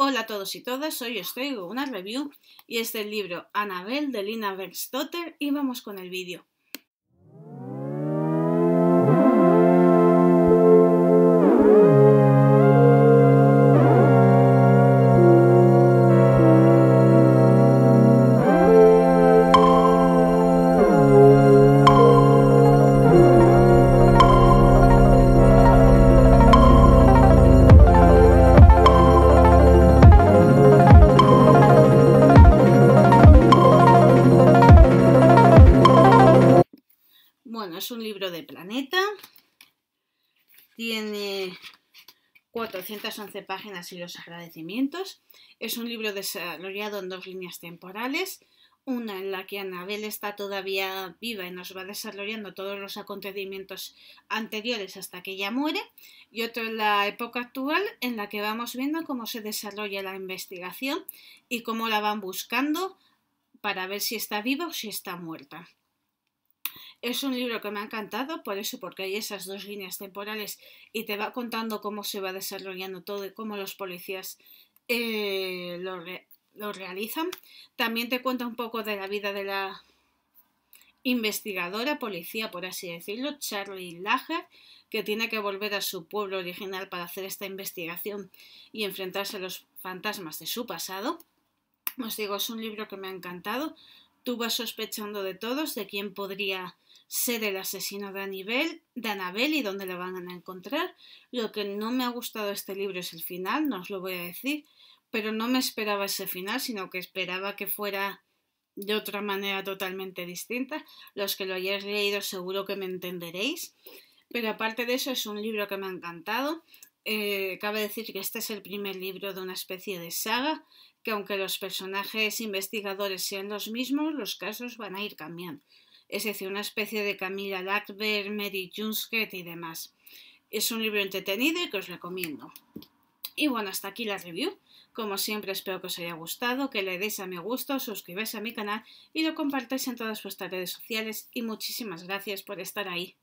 Hola a todos y todas, hoy os traigo una review y es del libro Anabel de Lina stotter y vamos con el vídeo. es un libro de Planeta. Tiene 411 páginas y los agradecimientos. Es un libro desarrollado en dos líneas temporales. Una en la que Anabel está todavía viva y nos va desarrollando todos los acontecimientos anteriores hasta que ella muere. Y otra en la época actual en la que vamos viendo cómo se desarrolla la investigación y cómo la van buscando para ver si está viva o si está muerta. Es un libro que me ha encantado, por eso, porque hay esas dos líneas temporales y te va contando cómo se va desarrollando todo y cómo los policías eh, lo, lo realizan. También te cuenta un poco de la vida de la investigadora policía, por así decirlo, Charlie Lager, que tiene que volver a su pueblo original para hacer esta investigación y enfrentarse a los fantasmas de su pasado. Os digo, es un libro que me ha encantado. Tú sospechando de todos, de quién podría ser el asesino de, Anibel, de Anabel y dónde la van a encontrar. Lo que no me ha gustado de este libro es el final, no os lo voy a decir, pero no me esperaba ese final, sino que esperaba que fuera de otra manera totalmente distinta. Los que lo hayáis leído seguro que me entenderéis. Pero aparte de eso es un libro que me ha encantado. Eh, cabe decir que este es el primer libro de una especie de saga, que aunque los personajes investigadores sean los mismos, los casos van a ir cambiando. Es decir, una especie de Camila Lackberg, Mary Junskett y demás. Es un libro entretenido y que os recomiendo. Y bueno, hasta aquí la review. Como siempre, espero que os haya gustado, que le deis a me gusto, os suscribáis a mi canal y lo compartáis en todas vuestras redes sociales. Y muchísimas gracias por estar ahí.